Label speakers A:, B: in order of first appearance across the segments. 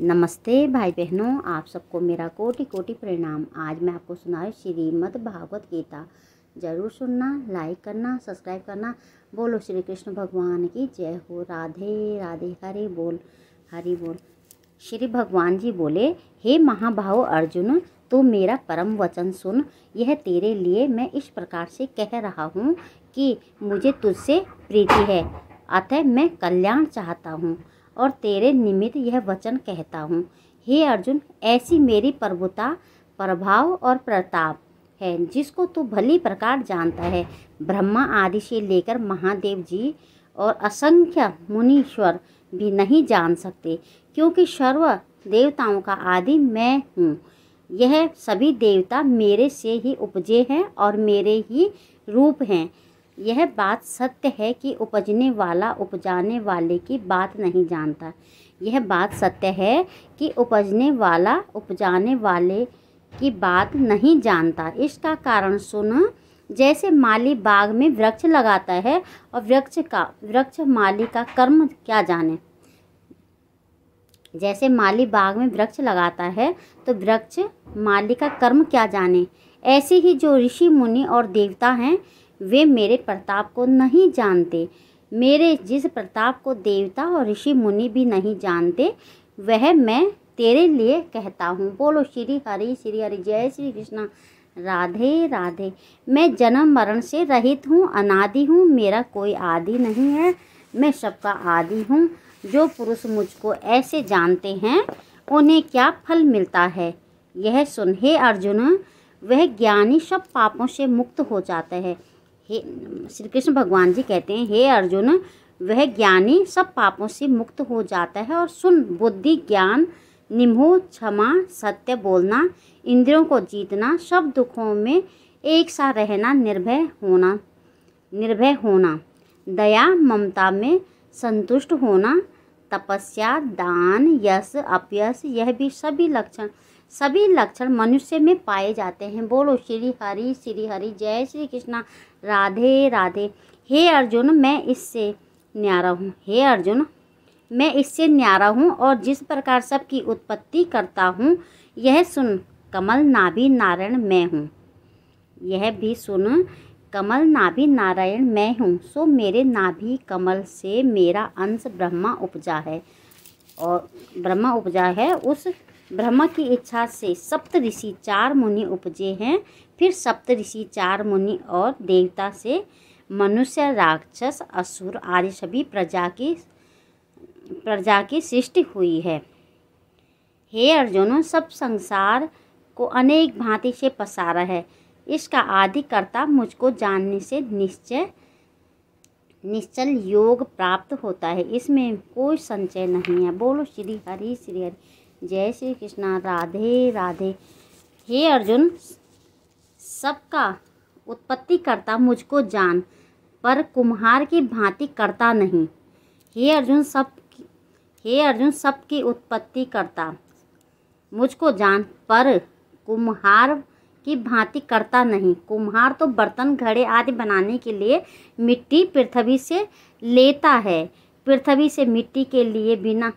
A: नमस्ते भाई बहनों आप सबको मेरा कोटि कोटि प्रणाम आज मैं आपको सुनाए श्रीमद् भागवत गीता जरूर सुनना लाइक करना सब्सक्राइब करना बोलो श्री कृष्ण भगवान की जय हो राधे राधे हरे बोल हरि बोल श्री भगवान जी बोले हे महाभाव अर्जुन तो मेरा परम वचन सुन यह तेरे लिए मैं इस प्रकार से कह रहा हूँ कि मुझे तुझसे प्रीति है अतः मैं कल्याण चाहता हूँ और तेरे निमित्त यह वचन कहता हूँ हे अर्जुन ऐसी मेरी प्रभुता प्रभाव और प्रताप है जिसको तू भली प्रकार जानता है ब्रह्मा आदि से लेकर महादेव जी और असंख्य मुनीश्वर भी नहीं जान सकते क्योंकि सर्व देवताओं का आदि मैं हूँ यह सभी देवता मेरे से ही उपजे हैं और मेरे ही रूप हैं यह बात सत्य है कि उपजने वाला उपजाने वाले की बात नहीं जानता यह बात सत्य है कि उपजने वाला उपजाने वाले की बात नहीं जानता इसका कारण सुन जैसे माली बाग में वृक्ष लगाता है और वृक्ष का वृक्ष माली का कर्म क्या जाने जैसे माली बाग में वृक्ष लगाता है तो वृक्ष माली का कर्म क्या जाने ऐसे ही जो ऋषि मुनि और देवता हैं वे मेरे प्रताप को नहीं जानते मेरे जिस प्रताप को देवता और ऋषि मुनि भी नहीं जानते वह मैं तेरे लिए कहता हूँ बोलो श्री हरि श्री हरि जय श्री कृष्णा राधे राधे मैं जन्म मरण से रहित हूँ अनादि हूँ मेरा कोई आदि नहीं है मैं सबका आदि हूँ जो पुरुष मुझको ऐसे जानते हैं उन्हें क्या फल मिलता है यह सुन हे अर्जुन वह ज्ञानी सब पापों से मुक्त हो जाता है हे श्री कृष्ण भगवान जी कहते हैं हे अर्जुन वह ज्ञानी सब पापों से मुक्त हो जाता है और सुन बुद्धि ज्ञान निम्हो क्षमा सत्य बोलना इंद्रियों को जीतना सब दुखों में एक सा रहना निर्भय होना निर्भय होना दया ममता में संतुष्ट होना तपस्या दान यश अपयश यह भी सभी लक्षण सभी लक्षण मनुष्य में पाए जाते हैं बोलो श्री हरि श्री हरि जय श्री कृष्णा राधे राधे हे अर्जुन मैं इससे न्यारा हूँ हे अर्जुन मैं इससे न्यारा हूँ और जिस प्रकार सब की उत्पत्ति करता हूँ यह सुन कमल नाभि नारायण मैं हूँ यह भी सुन कमल नाभि नारायण मैं हूँ सो मेरे नाभि कमल से मेरा अंश ब्रह्मा उपजा है और ब्रह्मा उपजा है उस ब्रह्मा की इच्छा से सप्त ऋषि चार मुनि उपजे हैं फिर सप्त ऋषि चार मुनि और देवता से मनुष्य राक्षस असुर आदि सभी प्रजा की प्रजा की सृष्टि हुई है हे अर्जुनों सब संसार को अनेक भांति से पसारा है इसका आदि मुझको जानने से निश्चय निश्चल योग प्राप्त होता है इसमें कोई संचय नहीं है बोलो श्री हरि श्री हरि जय श्री कृष्णा राधे राधे हे अर्जुन सबका उत्पत्ति करता मुझको जान पर कुम्हार की भांति करता नहीं हे अर्जुन सब हे अर्जुन सबकी उत्पत्ति करता मुझको जान पर कुम्हार की भांति करता नहीं कुम्हार तो बर्तन घड़े आदि बनाने के लिए मिट्टी पृथ्वी से लेता है पृथ्वी से मिट्टी के लिए बिना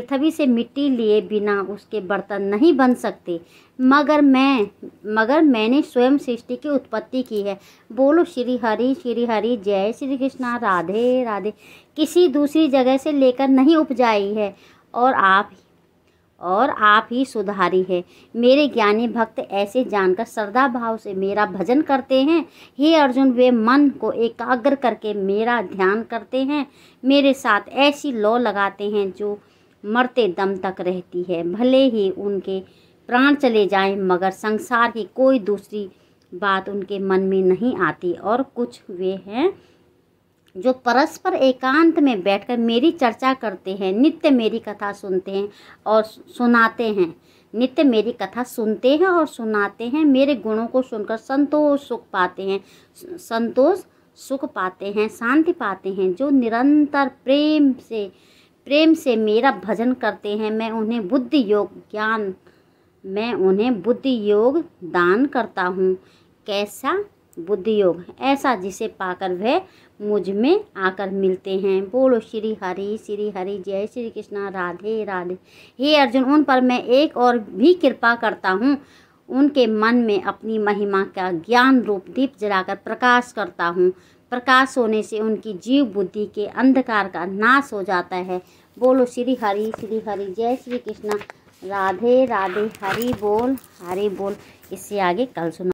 A: पृथ्वी से मिट्टी लिए बिना उसके बर्तन नहीं बन सकते मगर मैं मगर मैंने स्वयं सृष्टि की उत्पत्ति की है बोलो श्री हरि श्री हरि जय श्री कृष्णा राधे राधे किसी दूसरी जगह से लेकर नहीं उपजाई है और आप और आप ही सुधारी है मेरे ज्ञानी भक्त ऐसे जानकर श्रद्धा भाव से मेरा भजन करते हैं हे अर्जुन वे मन को एकाग्र करके मेरा ध्यान करते हैं मेरे साथ ऐसी लौ लगाते हैं जो मरते दम तक रहती है भले ही उनके प्राण चले जाएं मगर संसार की कोई दूसरी बात उनके मन में नहीं आती और कुछ वे हैं जो परस्पर एकांत में बैठकर मेरी चर्चा करते हैं नित्य मेरी कथा सुनते हैं और सुनाते हैं नित्य मेरी कथा सुनते हैं और सुनाते हैं मेरे गुणों को सुनकर संतोष सुख पाते हैं संतोष सुख पाते हैं शांति पाते हैं जो निरंतर प्रेम से प्रेम से मेरा भजन करते हैं मैं उन्हें बुद्धि योग ज्ञान मैं उन्हें बुद्धि योग दान करता हूँ कैसा बुद्धि योग ऐसा जिसे पाकर वह मुझ में आकर मिलते हैं बोलो श्री हरि श्री हरि जय श्री कृष्णा राधे राधे हे अर्जुन उन पर मैं एक और भी कृपा करता हूँ उनके मन में अपनी महिमा का ज्ञान रूप दीप जलाकर प्रकाश करता हूँ प्रकाश होने से उनकी जीव बुद्धि के अंधकार का नाश हो जाता है बोलो श्री हरि श्री हरि जय श्री कृष्णा राधे राधे हरि बोल हरि बोल इससे आगे कल सुना